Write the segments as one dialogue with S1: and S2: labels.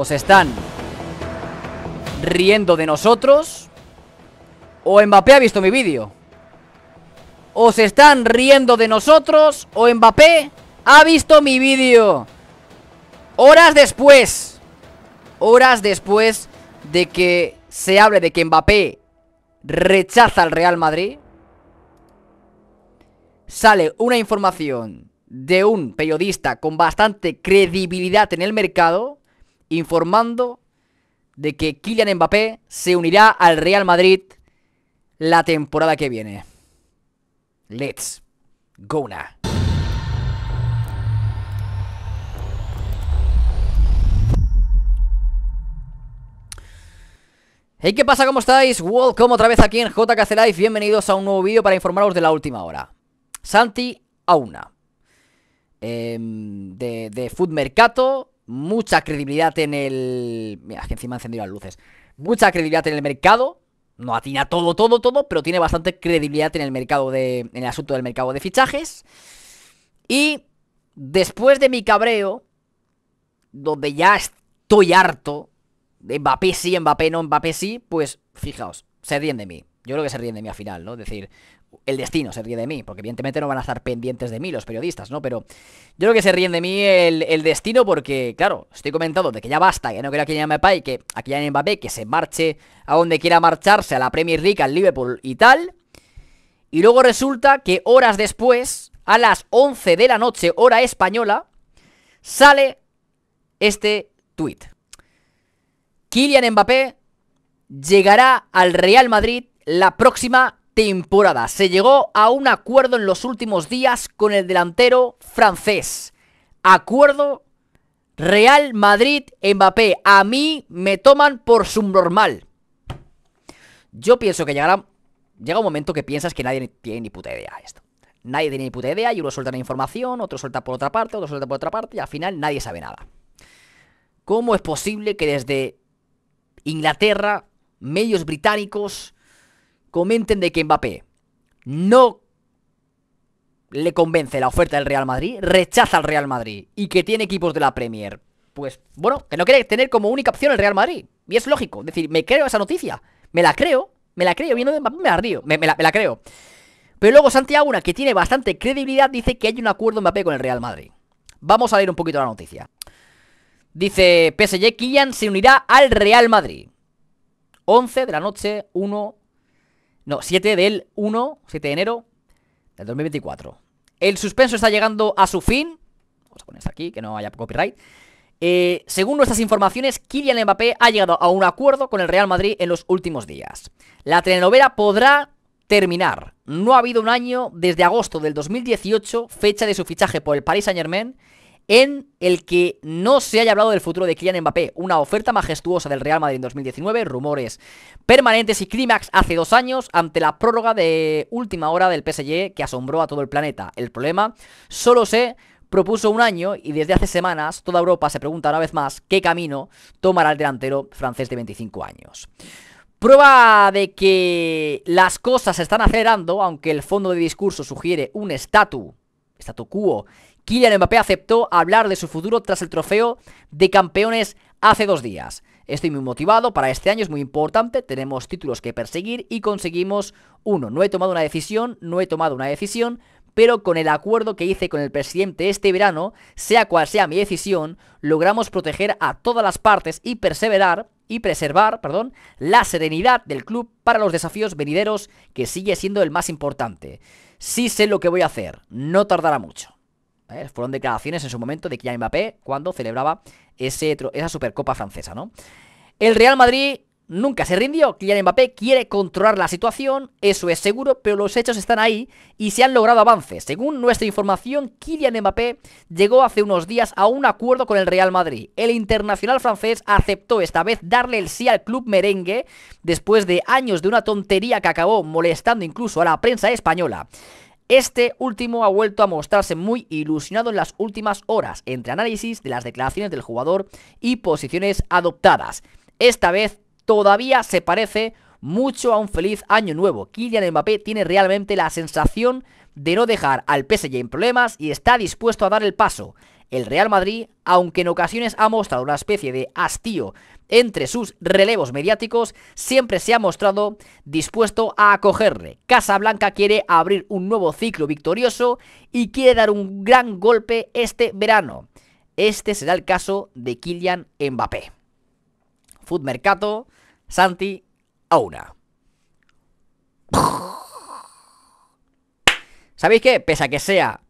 S1: o están riendo de nosotros o Mbappé ha visto mi vídeo. O se están riendo de nosotros o Mbappé ha visto mi vídeo. Horas después, horas después de que se hable de que Mbappé rechaza al Real Madrid, sale una información de un periodista con bastante credibilidad en el mercado informando de que Kylian Mbappé se unirá al Real Madrid la temporada que viene. Let's go now. Hey, ¿qué pasa? ¿Cómo estáis? Welcome otra vez aquí en JKC Live. Bienvenidos a un nuevo vídeo para informaros de la última hora. Santi Auna. Em, de, de Food Mercato mucha credibilidad en el... Mira, encima he encendido las luces. Mucha credibilidad en el mercado. No atina todo, todo, todo, pero tiene bastante credibilidad en el mercado de... En el asunto del mercado de fichajes. Y después de mi cabreo, donde ya estoy harto, de Mbappé sí, Mbappé no, Mbappé sí, pues fijaos, se ríen de mí. Yo creo que se ríen de mí al final, ¿no? Es decir, el destino se ríe de mí, porque evidentemente no van a estar pendientes de mí los periodistas, ¿no? Pero yo creo que se ríen de mí el, destino porque, claro, estoy comentando de que ya basta, que no quiero que llame Mbappé, que aquí Kylian Mbappé, que se marche a donde quiera marcharse, a la Premier League, al Liverpool y tal. Y luego resulta que horas después, a las 11 de la noche, hora española, sale este tuit. Kylian Mbappé llegará al Real Madrid la próxima temporada. Se llegó a un acuerdo en los últimos días con el delantero francés. Acuerdo Real Madrid Mbappé. A mí me toman por subnormal. Yo pienso que llegará llega un momento que piensas que nadie tiene ni puta idea de esto. Nadie tiene ni puta idea y uno suelta la información, otro suelta por otra parte, otro suelta por otra parte y al final nadie sabe nada. ¿Cómo es posible que desde Inglaterra, medios británicos, comenten de que Mbappé no le convence la oferta del Real Madrid, rechaza al Real Madrid y que tiene equipos de la Premier, pues bueno, que no quiere tener como única opción el Real Madrid. Y es lógico, es decir, me creo esa noticia, me la creo, me la creo, Mbappé me la río, me, la, creo. Pero luego Santiago, una que tiene bastante credibilidad, dice que hay un acuerdo Mbappé con el Real Madrid. Vamos a leer un poquito la noticia. Dice PSG, Kylian se unirá al Real Madrid. 11 de la noche, 1 no, 7 del 1, 7 de enero del 2024. El suspenso está llegando a su fin. Vamos a poner esto aquí, que no haya copyright. Eh, según nuestras informaciones, Kylian Mbappé ha llegado a un acuerdo con el Real Madrid en los últimos días. La telenovela podrá terminar. No ha habido un año desde agosto del 2018, fecha de su fichaje por el Paris Saint-Germain, en el que no se haya hablado del futuro de Kylian Mbappé. Una oferta majestuosa del Real Madrid en 2019, rumores permanentes y clímax hace dos años ante la prórroga de última hora del PSG que asombró a todo el planeta. El problema, solo se propuso un año y desde hace semanas toda Europa se pregunta una vez más qué camino tomará el delantero francés de 25 años. Prueba de que las cosas se están acelerando, aunque el fondo de discurso sugiere un statu, statu quo, Kylian Mbappé aceptó hablar de su futuro tras el trofeo de campeones hace dos días. Estoy muy motivado, para este año es muy importante, tenemos títulos que perseguir y conseguimos uno. No he tomado una decisión, no he tomado una decisión, pero con el acuerdo que hice con el presidente este verano, sea cual sea mi decisión, logramos proteger a todas las partes y perseverar y preservar, la serenidad del club para los desafíos venideros que sigue siendo el más importante. Sí sé lo que voy a hacer, no tardará mucho. Fueron declaraciones en su momento de Kylian Mbappé cuando celebraba esa Supercopa francesa, ¿no? El Real Madrid nunca se rindió. Kylian Mbappé quiere controlar la situación, eso es seguro, pero los hechos están ahí y se han logrado avances. Según nuestra información, Kylian Mbappé llegó hace unos días a un acuerdo con el Real Madrid. El internacional francés aceptó esta vez darle el sí al club merengue después de años de una tontería que acabó molestando incluso a la prensa española. Este último ha vuelto a mostrarse muy ilusionado en las últimas horas, entre análisis de las declaraciones del jugador y posiciones adoptadas. Esta vez todavía se parece mucho a un feliz año nuevo. Kylian Mbappé tiene realmente la sensación de no dejar al PSG en problemas y está dispuesto a dar el paso el Real Madrid, aunque en ocasiones ha mostrado una especie de hastío entre sus relevos mediáticos, siempre se ha mostrado dispuesto a acogerle. Casablanca quiere abrir un nuevo ciclo victorioso y quiere dar un gran golpe este verano. Este será el caso de Kylian Mbappé. Food Mercato, Santi Auna. ¿Sabéis qué? Pese a que sea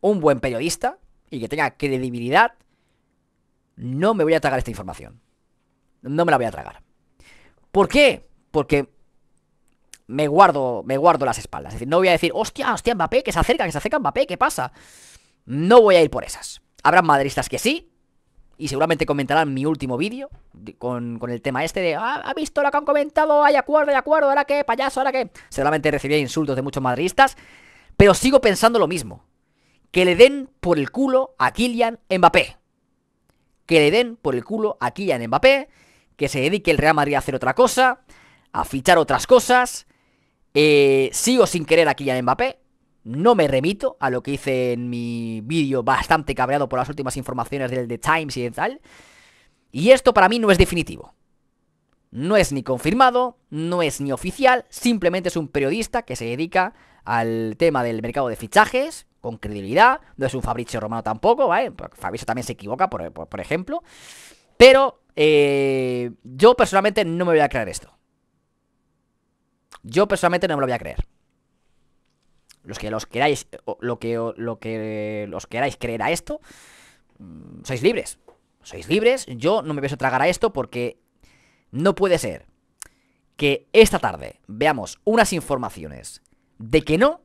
S1: un buen periodista, y que tenga credibilidad, no me voy a tragar esta información. No me la voy a tragar. ¿Por qué? Porque me guardo, me guardo las espaldas. Es decir, no voy a decir, hostia, hostia, Mbappé, que se acerca, que se acerca Mbappé, ¿qué pasa? No voy a ir por esas. Habrán madristas que sí, y seguramente comentarán mi último vídeo con, el tema este de ah, ha visto lo que han comentado, hay acuerdo, hay acuerdo, ahora qué, payaso, ahora qué. Seguramente recibiré insultos de muchos madridistas, pero sigo pensando lo mismo. Que le den por el culo a Kylian Mbappé. Que le den por el culo a Kylian Mbappé. Que se dedique el Real Madrid a hacer otra cosa. A fichar otras cosas. Eh, sigo sin querer a Kylian Mbappé. No me remito a lo que hice en mi vídeo bastante cabreado por las últimas informaciones del The Times y tal. Y esto para mí no es definitivo. No es ni confirmado, no es ni oficial, simplemente es un periodista que se dedica al tema del mercado de fichajes con credibilidad. No es un Fabricio Romano tampoco, ¿vale? Fabricio también se equivoca, por, ejemplo. Pero eh, yo personalmente no me voy a creer esto. Yo personalmente no me lo voy a creer. Los que los queráis, lo que, lo que los queráis creer a esto, mm, sois libres. Sois libres. Yo no me a tragar a esto porque no puede ser que esta tarde veamos unas informaciones de que no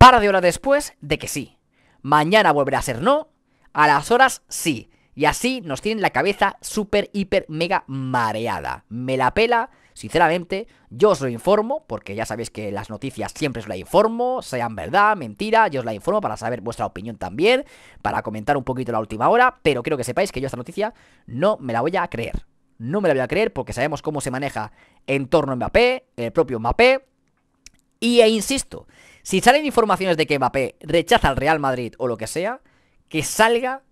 S1: para de horas después de que sí. Mañana volverá a ser no. A las horas sí. Y así nos tienen la cabeza súper, hiper, mega mareada. Me la pela, sinceramente. Yo os lo informo, porque ya sabéis que las noticias siempre os la informo, sean verdad, mentira, yo os la informo para saber vuestra opinión también, para comentar un poquito la última hora, pero quiero que sepáis que yo esta noticia no me la voy a creer. No me la voy a creer porque sabemos cómo se maneja en torno a Mbappé, el propio Mbappé. Y e insisto, si salen informaciones de que Mbappé rechaza al Real Madrid o lo que sea, que salga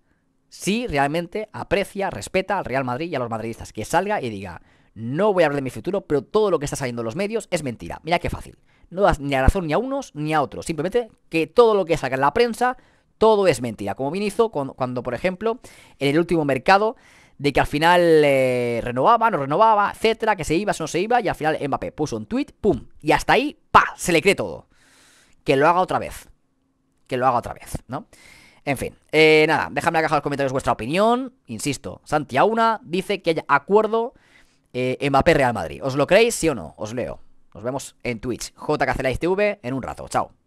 S1: si realmente aprecia, respeta al Real Madrid y a los madridistas. Que salga y diga, no voy a hablar de mi futuro, pero todo lo que está saliendo en los medios es mentira. Mira qué fácil. No das ni a razón ni a unos ni a otros. Simplemente que todo lo que saca en la prensa, todo es mentira. Como bien hizo cuando, por ejemplo, en el último mercado de que al final eh, renovaba, no renovaba, etcétera, que se iba, se no se iba, y al final Mbappé puso un tweet, pum, y hasta ahí, pa, se le cree todo que lo haga otra vez. Que lo haga otra vez, ¿no? En fin, eh, nada, dejadme en la los comentarios vuestra opinión. Insisto, Santi Auna dice que haya acuerdo eh, en MAP Real Madrid. ¿Os lo creéis, sí o no? Os leo. Nos vemos en Twitch, JKCLITV, en un rato. Chao.